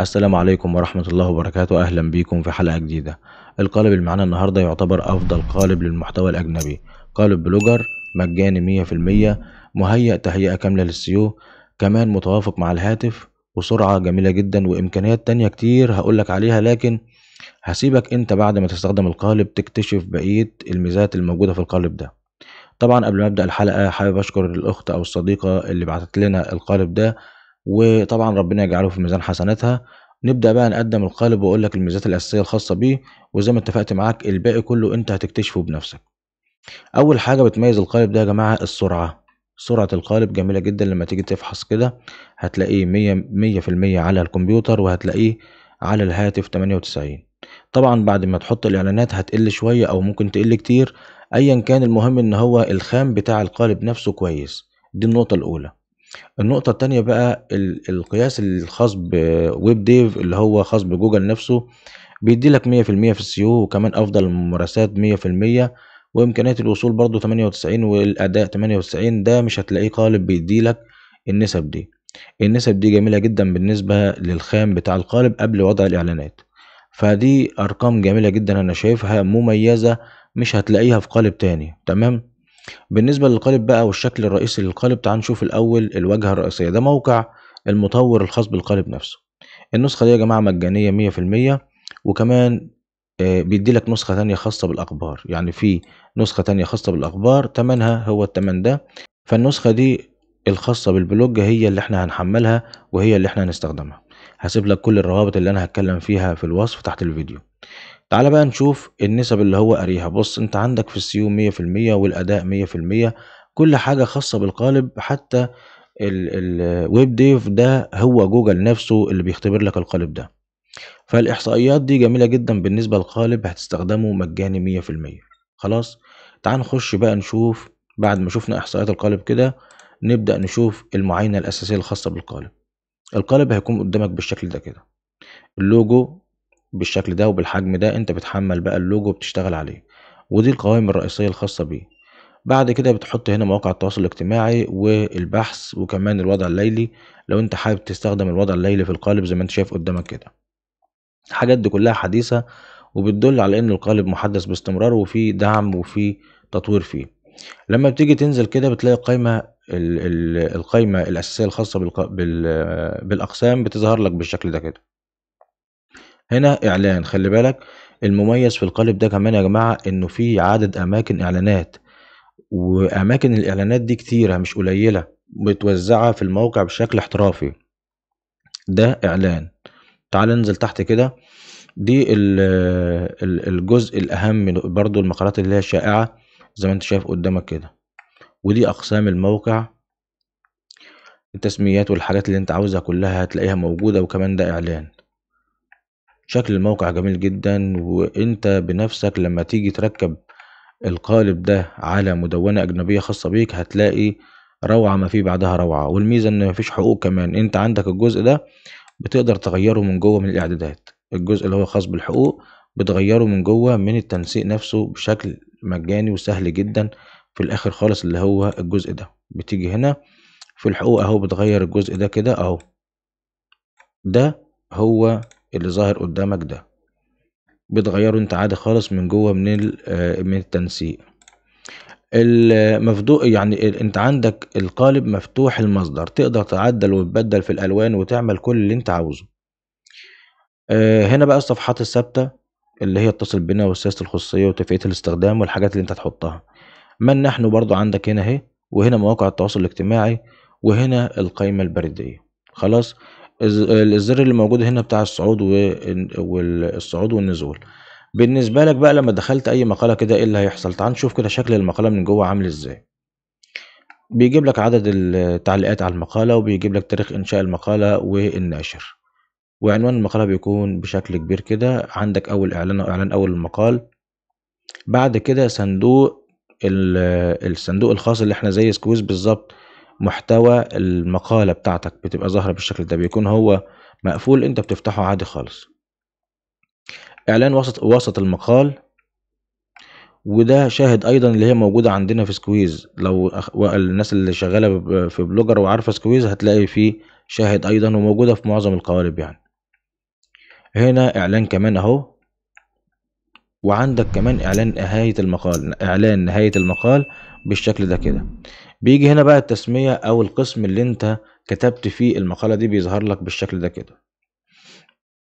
السلام عليكم ورحمة الله وبركاته أهلا بيكم في حلقة جديدة القالب اللي معانا النهاردة يعتبر أفضل قالب للمحتوى الأجنبي قالب بلوجر مجاني مية في المية مهيأ تهيئة كاملة للسيو كمان متوافق مع الهاتف وسرعة جميلة جدا وإمكانيات تانية كتير هقولك عليها لكن هسيبك أنت بعد ما تستخدم القالب تكتشف بقية الميزات الموجودة في القالب ده طبعا قبل ما ابدا الحلقه حابب اشكر الاخت او الصديقه اللي بعتت لنا القالب ده وطبعا ربنا يجعله في ميزان حسناتها نبدا بقى نقدم القالب واقول لك الميزات الاساسيه الخاصه بيه وزي ما اتفقت معاك الباقي كله انت هتكتشفه بنفسك اول حاجه بتميز القالب ده يا جماعه السرعه سرعة القالب جميلة جدا لما تيجي تفحص كده هتلاقيه مية مية في المية على الكمبيوتر وهتلاقيه على الهاتف تمانية وتسعين طبعا بعد ما تحط الاعلانات هتقل شوية او ممكن تقل كتير ايا كان المهم ان هو الخام بتاع القالب نفسه كويس دي النقطة الاولى النقطة التانية بقى القياس الخاص بويب ديف اللي هو خاص بجوجل نفسه بيدي لك مية في السيو e وكمان افضل الممارسات مية في المية وامكانية الوصول برضو 98 والاداء 98 ده مش هتلاقيه قالب بيدي لك النسب دي النسب دي جميلة جدا بالنسبة للخام بتاع القالب قبل وضع الاعلانات فدي ارقام جميلة جدا انا شايفها مميزة مش هتلاقيها في قالب تاني تمام بالنسبة للقالب بقى والشكل الرئيسي للقالب تعال نشوف الأول الواجهة الرئيسية ده موقع المطور الخاص بالقالب نفسه النسخة دي يا جماعة مجانية مية في المية وكمان آه، بيدي لك نسخة تانية خاصة بالأخبار يعني في نسخة تانية خاصة بالأخبار تمنها هو التمن ده فالنسخة دي الخاصة بالبلوج هي اللي احنا هنحملها وهي اللي احنا هنستخدمها هسيب لك كل الروابط اللي انا هتكلم فيها في الوصف تحت الفيديو تعالى بقى نشوف النسب اللي هو قريها بص انت عندك في السيوم 100% والاداء 100% كل حاجه خاصه بالقالب حتى الويب ديف ده هو جوجل نفسه اللي بيختبر لك القالب ده فالاحصائيات دي جميله جدا بالنسبه للقالب هتستخدمه مجاني 100% خلاص تعال نخش بقى نشوف بعد ما شفنا احصائيات القالب كده نبدا نشوف المعاينه الاساسيه الخاصه بالقالب القالب هيكون قدامك بالشكل ده كده اللوجو بالشكل ده وبالحجم ده انت بتحمل بقى اللوجو بتشتغل عليه ودي القوائم الرئيسية الخاصة بيه بعد كده بتحط هنا مواقع التواصل الاجتماعي والبحث وكمان الوضع الليلي لو انت حابب تستخدم الوضع الليلي في القالب زي ما انت شايف قدامك كده الحاجات دي كلها حديثة وبتدل على ان القالب محدث باستمرار وفي دعم وفي تطوير فيه لما بتيجي تنزل كده بتلاقي القائمة القائمة الأساسية الخاصة بالأقسام بتظهر لك بالشكل ده كده هنا إعلان خلي بالك المميز في القالب ده كمان يا جماعة إنه في عدد أماكن إعلانات وأماكن الإعلانات دي كتيرة مش قليلة متوزعة في الموقع بشكل احترافي ده إعلان تعال ننزل تحت كده دي الجزء الأهم برضو المقالات اللي هي شائعة زي ما انت شايف قدامك كده ودي أقسام الموقع التسميات والحاجات اللي انت عاوزها كلها هتلاقيها موجودة وكمان ده إعلان شكل الموقع جميل جدا وانت بنفسك لما تيجي تركب القالب ده على مدونة أجنبية خاصة بيك هتلاقي روعة ما فيه بعدها روعة والميزة إن مفيش حقوق كمان أنت عندك الجزء ده بتقدر تغيره من جوه من الإعدادات الجزء اللي هو خاص بالحقوق بتغيره من جوه من التنسيق نفسه بشكل مجاني وسهل جدا في الآخر خالص اللي هو الجزء ده بتيجي هنا في الحقوق أهو بتغير الجزء ده كده أهو ده هو اللي ظاهر قدامك ده بتغيره انت عادي خالص من جوه من آه، من التنسيق المفضوء يعني انت عندك القالب مفتوح المصدر تقدر تعدل وتبدل في الالوان وتعمل كل اللي انت عاوزه آه، هنا بقى الصفحات الثابته اللي هي اتصل بنا وسياسه الخصوصيه واتفاقية الاستخدام والحاجات اللي انت تحطها من نحن برضو عندك هنا اهي وهنا مواقع التواصل الاجتماعي وهنا القائمه البريديه خلاص الزر اللي موجود هنا بتاع الصعود والصعود والنزول بالنسبة لك بقى لما دخلت اي مقالة كده ايه اللي هيحصل تعال نشوف كده شكل المقالة من جوه عامل ازاي بيجيب لك عدد التعليقات على المقالة وبيجيب لك تاريخ انشاء المقالة والناشر وعنوان المقالة بيكون بشكل كبير كده عندك اول اعلان اعلان اول المقال بعد كده صندوق الصندوق الخاص اللي احنا زي سكويز بالظبط محتوى المقالة بتاعتك بتبقى ظاهرة بالشكل ده بيكون هو مقفول انت بتفتحه عادي خالص اعلان وسط وسط المقال وده شاهد ايضا اللي هي موجودة عندنا في سكويز لو الناس اللي شغالة في بلوجر وعارفة سكويز هتلاقي فيه شاهد ايضا وموجودة في معظم القوالب يعني هنا اعلان كمان اهو وعندك كمان اعلان نهايه المقال اعلان نهايه المقال بالشكل ده كده بيجي هنا بقى التسميه او القسم اللي انت كتبت فيه المقاله دي بيظهر لك بالشكل ده كده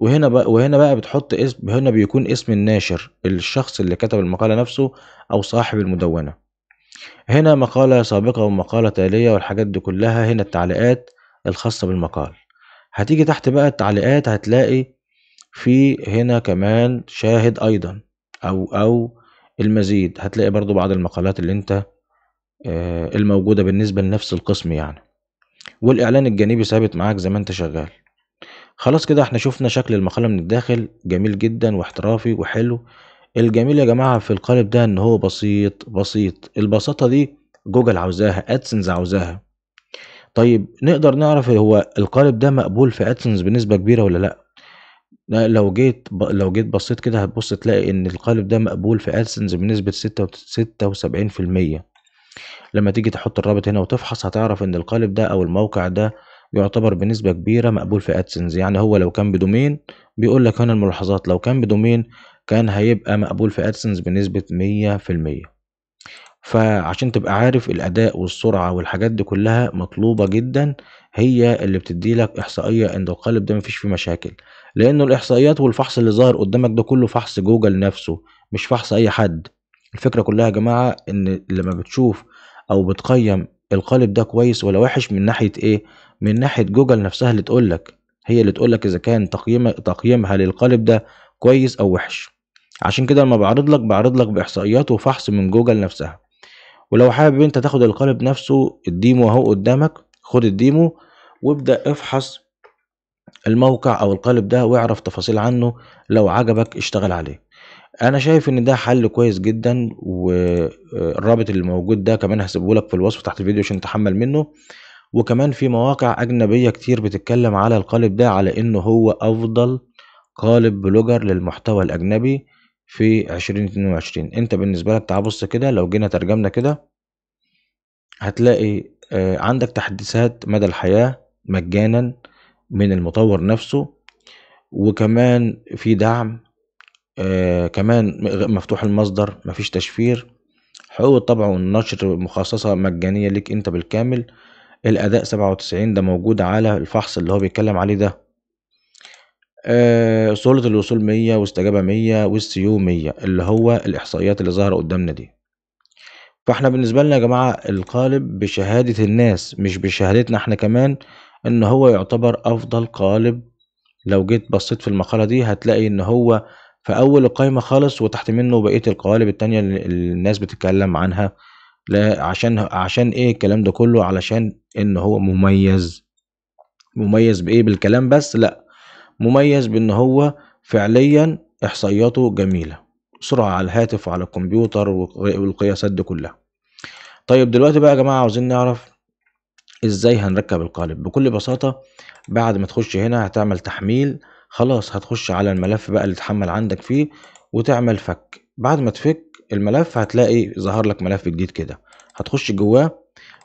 وهنا بقى وهنا بقى بتحط اسم هنا بيكون اسم الناشر الشخص اللي كتب المقاله نفسه او صاحب المدونه هنا مقاله سابقه ومقاله تاليه والحاجات دي كلها هنا التعليقات الخاصه بالمقال هتيجي تحت بقى التعليقات هتلاقي في هنا كمان شاهد ايضا او او المزيد هتلاقي برضو بعض المقالات اللي انت آه، الموجودة بالنسبة لنفس القسم يعني والاعلان الجانبي ثابت معاك زي ما انت شغال خلاص كده احنا شفنا شكل المقالة من الداخل جميل جدا واحترافي وحلو الجميل يا جماعة في القالب ده ان هو بسيط بسيط البساطة دي جوجل عاوزاها ادسنز عاوزاها طيب نقدر نعرف هو القالب ده مقبول في ادسنز بنسبة كبيرة ولا لا لأ، لو جيت ب لو جيت بصّيت كده هتبُص تلاقي إن القالب ده مقبول في ادسنز بنسبة ستة وسبعين في المية لمّا تيجي تحُط الرابط هنا وتفحص هتعرف إن القالب ده أو الموقع ده يُعتبر بنسبة كبيرة مقبول في ادسنز يعني هو لو كان بدومين بيقول لك هنا الملاحظات، لو كان بدومين كان هيبقى مقبول في ادسنز بنسبة مية في المية فعشان تبقى عارف الأداء والسرعة والحاجات دي كلها مطلوبة جدا هي اللي بتدي لك إحصائية إن القالب ده مفيش فيه مشاكل لأنه الإحصائيات والفحص اللي ظاهر قدامك ده كله فحص جوجل نفسه مش فحص أي حد الفكرة كلها يا جماعة إن لما بتشوف أو بتقيم القالب ده كويس ولا وحش من ناحية إيه؟ من ناحية جوجل نفسها اللي تقولك هي اللي تقولك إذا كان تقييم تقييمها للقالب ده كويس أو وحش عشان كده لما بعرض لك بعرض لك بإحصائيات وفحص من جوجل نفسها ولو حابب انت تاخد القالب نفسه الديمو اهو قدامك خد الديمو وابدأ افحص الموقع او القالب ده واعرف تفاصيل عنه لو عجبك اشتغل عليه انا شايف ان ده حل كويس جدا والرابط اللي موجود ده كمان هسيبه لك في الوصف تحت الفيديو عشان تحمل منه وكمان في مواقع اجنبيه كتير بتتكلم على القالب ده على انه هو افضل قالب بلوجر للمحتوى الاجنبي في 2022 انت بالنسبة لك تعال بص كده لو جينا ترجمنا كده هتلاقي آه، عندك تحديثات مدى الحياة مجانا من المطور نفسه وكمان في دعم آه، كمان مفتوح المصدر مفيش تشفير حقوق الطبع والنشر مخصصة مجانية ليك انت بالكامل الأداء 97 ده موجود على الفحص اللي هو بيتكلم عليه ده سهوله آه، صورة الوصول 100 واستجابة 100 والسيو 100 اللي هو الإحصائيات اللي ظاهرة قدامنا دي فاحنا بالنسبة لنا يا جماعة القالب بشهادة الناس مش بشهادتنا احنا كمان ان هو يعتبر افضل قالب لو جيت بصيت في المقالة دي هتلاقي ان هو في اول القايمة خالص وتحت منه بقية القوالب التانية اللي الناس بتتكلم عنها لا عشان عشان ايه الكلام ده كله علشان ان هو مميز مميز بايه بالكلام بس لا مميز بان هو فعليا احصائياته جميله سرعه على الهاتف وعلى الكمبيوتر والقياسات دي كلها طيب دلوقتي بقى يا جماعه عاوزين نعرف ازاي هنركب القالب بكل بساطه بعد ما تخش هنا هتعمل تحميل خلاص هتخش على الملف بقى اللي اتحمل عندك فيه وتعمل فك بعد ما تفك الملف هتلاقي ظهر لك ملف جديد كده هتخش جواه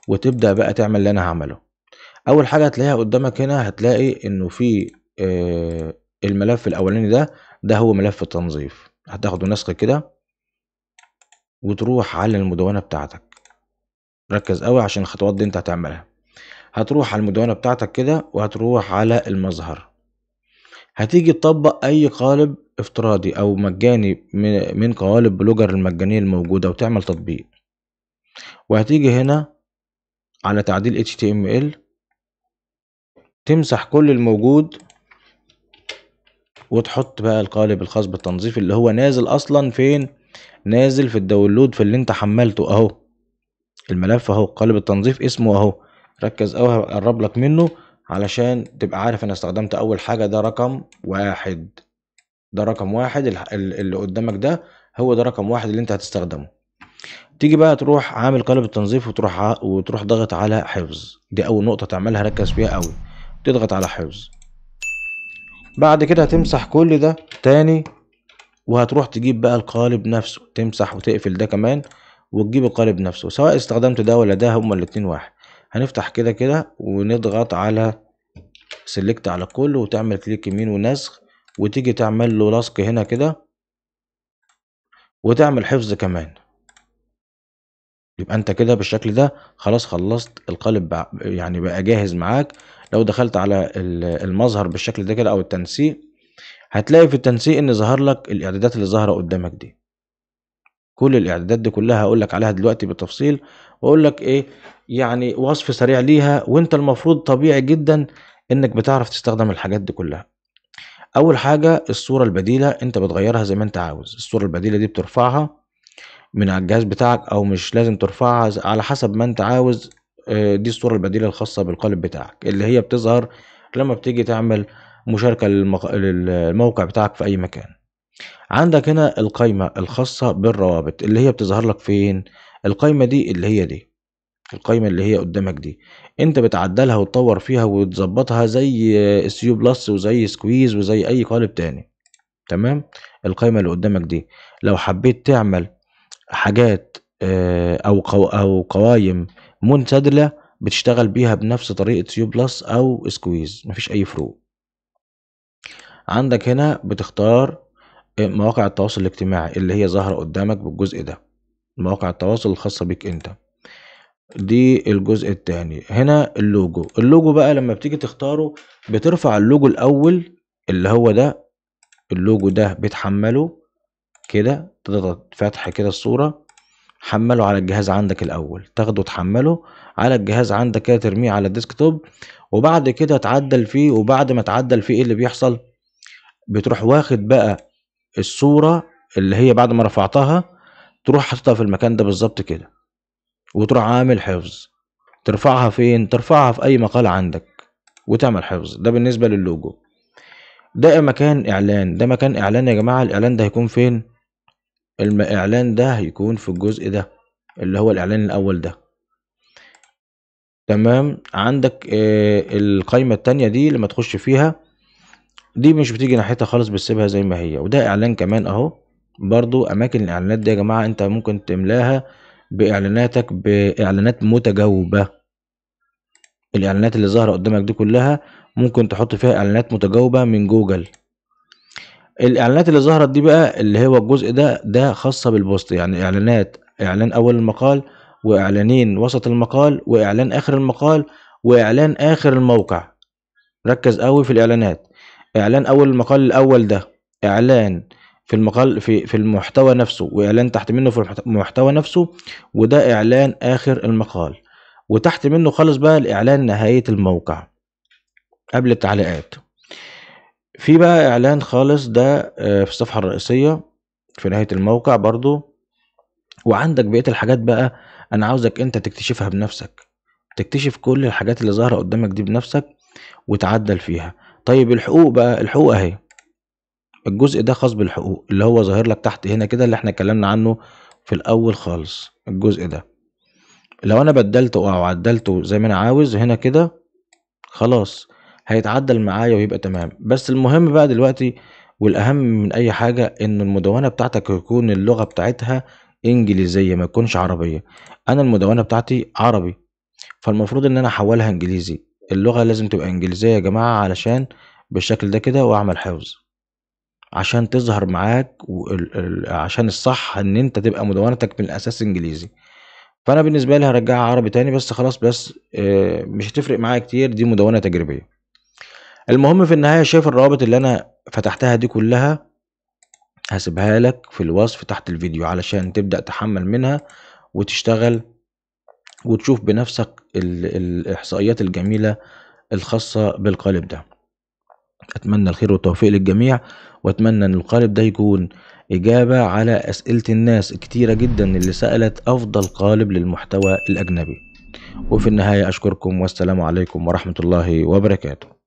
وتبدا بقى تعمل اللي انا هعمله اول حاجه هتلاقيها قدامك هنا هتلاقي انه في آه، الملف الاولاني ده ده هو ملف التنظيف هتاخده نسخه كده وتروح على المدونه بتاعتك ركز قوي عشان الخطوات دي انت هتعملها هتروح على المدونه بتاعتك كده وهتروح على المظهر هتيجي تطبق اي قالب افتراضي او مجاني من قوالب بلوجر المجانيه الموجوده وتعمل تطبيق وهتيجي هنا على تعديل HTML تمسح كل الموجود وتحط بقى القالب الخاص بالتنظيف اللي هو نازل اصلا فين نازل في الداونلود في اللي انت حملته اهو الملف اهو قالب التنظيف اسمه اهو ركز اوي هقرب لك منه علشان تبقى عارف انا استخدمت اول حاجه ده رقم واحد ده رقم واحد اللي قدامك ده هو ده رقم واحد اللي انت هتستخدمه تيجي بقى تروح عامل قالب التنظيف وتروح وتروح ضغط على حفظ دي اول نقطه تعملها ركز فيها قوي تضغط على حفظ بعد كده هتمسح كل ده تاني وهتروح تجيب بقى القالب نفسه تمسح وتقفل ده كمان وتجيب القالب نفسه سواء استخدمت ده ولا ده هما الاتنين واحد هنفتح كده كده ونضغط على سلكت على كل وتعمل كليك يمين ونسخ وتيجي تعمل له لصق هنا كده وتعمل حفظ كمان يبقى انت كده بالشكل ده خلاص خلصت القالب يعني بقى جاهز معاك لو دخلت على المظهر بالشكل ده كده او التنسيق هتلاقي في التنسيق ان ظهر لك الاعدادات اللي ظاهره قدامك دي كل الاعدادات دي كلها هقول لك عليها دلوقتي بالتفصيل واقول لك ايه يعني وصف سريع ليها وانت المفروض طبيعي جدا انك بتعرف تستخدم الحاجات دي كلها اول حاجه الصوره البديله انت بتغيرها زي ما انت عاوز الصوره البديله دي بترفعها من على الجهاز بتاعك او مش لازم ترفعها على حسب ما انت عاوز آه، دي الصورة البديلة الخاصة بالقالب بتاعك اللي هي بتظهر لما بتيجي تعمل مشاركة للموقع بتاعك في اي مكان عندك هنا القايمة الخاصة بالروابط اللي هي بتظهر لك فين القايمة دي اللي هي دي القايمة اللي هي قدامك دي انت بتعدلها وتطور فيها وتظبطها زي سيو بلس وزي سكويز وزي اي قالب تاني تمام القايمة اللي قدامك دي لو حبيت تعمل حاجات آه، او او قوايم منسدله بتشتغل بيها بنفس طريقه يو بلس او سكويز مفيش اي فروق عندك هنا بتختار آه، مواقع التواصل الاجتماعي اللي هي ظاهره قدامك بالجزء ده مواقع التواصل الخاصه بيك انت دي الجزء التاني هنا اللوجو اللوجو بقى لما بتيجي تختاره بترفع اللوجو الاول اللي هو ده اللوجو ده بتحمله كده تضغط فتح كده الصورة حمله على الجهاز عندك الأول تاخده تحمله على الجهاز عندك كده ترميه على الديسك توب وبعد كده تعدل فيه وبعد ما تعدل فيه ايه اللي بيحصل بتروح واخد بقى الصورة اللي هي بعد ما رفعتها تروح حاططها في المكان ده بالظبط كده وتروح عامل حفظ ترفعها فين ترفعها في اي مقالة عندك وتعمل حفظ ده بالنسبة للوجو ده مكان اعلان ده مكان اعلان يا جماعة الاعلان ده هيكون فين الإعلان ده هيكون في الجزء ده اللي هو الإعلان الأول ده تمام عندك آه، القايمة التانية دي لما تخش فيها دي مش بتيجي ناحيتها خالص بتسيبها زي ما هي وده إعلان كمان أهو برضو أماكن الإعلانات دي يا جماعة أنت ممكن تملاها بإعلاناتك بإعلانات متجاوبة الإعلانات اللي ظاهرة قدامك دي كلها ممكن تحط فيها إعلانات متجاوبة من جوجل الاعلانات اللي ظهرت دي بقى اللي هو الجزء ده ده خاصه بالبوست يعني اعلانات اعلان اول المقال واعلانين وسط المقال واعلان اخر المقال واعلان اخر الموقع ركز قوي في الاعلانات اعلان اول المقال الاول ده اعلان في المقال في في المحتوى نفسه واعلان تحت منه في المحتوى نفسه وده اعلان اخر المقال وتحت منه خالص بقى الاعلان نهايه الموقع قبل التعليقات في بقى اعلان خالص ده آه، في الصفحة الرئيسية في نهاية الموقع برضو وعندك بقية الحاجات بقى انا عاوزك انت تكتشفها بنفسك تكتشف كل الحاجات اللي ظاهرة قدامك دي بنفسك وتعدل فيها طيب الحقوق بقى الحقوق اهي الجزء ده خاص بالحقوق اللي هو ظاهر لك تحت هنا كده اللي احنا اتكلمنا عنه في الاول خالص الجزء ده لو انا بدلته او عدلته زي ما انا عاوز هنا كده خلاص هيتعدل معايا ويبقى تمام بس المهم بقى دلوقتي والأهم من أي حاجة إن المدونة بتاعتك يكون اللغة بتاعتها إنجليزية ما تكونش عربية أنا المدونة بتاعتي عربي فالمفروض إن أنا أحولها إنجليزي اللغة لازم تبقى إنجليزية يا جماعة علشان بالشكل ده كده وأعمل حفظ عشان تظهر معاك عشان الصح إن أنت تبقى مدونتك من الأساس إنجليزي فأنا بالنسبة لي هرجعها عربي تاني بس خلاص بس آه، مش هتفرق معايا كتير دي مدونة تجريبية المهم في النهاية شايف الروابط اللي أنا فتحتها دي كلها هسيبها لك في الوصف تحت الفيديو علشان تبدأ تحمل منها وتشتغل وتشوف بنفسك الإحصائيات الجميلة الخاصة بالقالب ده أتمنى الخير والتوفيق للجميع وأتمنى أن القالب ده يكون إجابة على أسئلة الناس كتيرة جدا اللي سألت أفضل قالب للمحتوى الأجنبي وفي النهاية أشكركم والسلام عليكم ورحمة الله وبركاته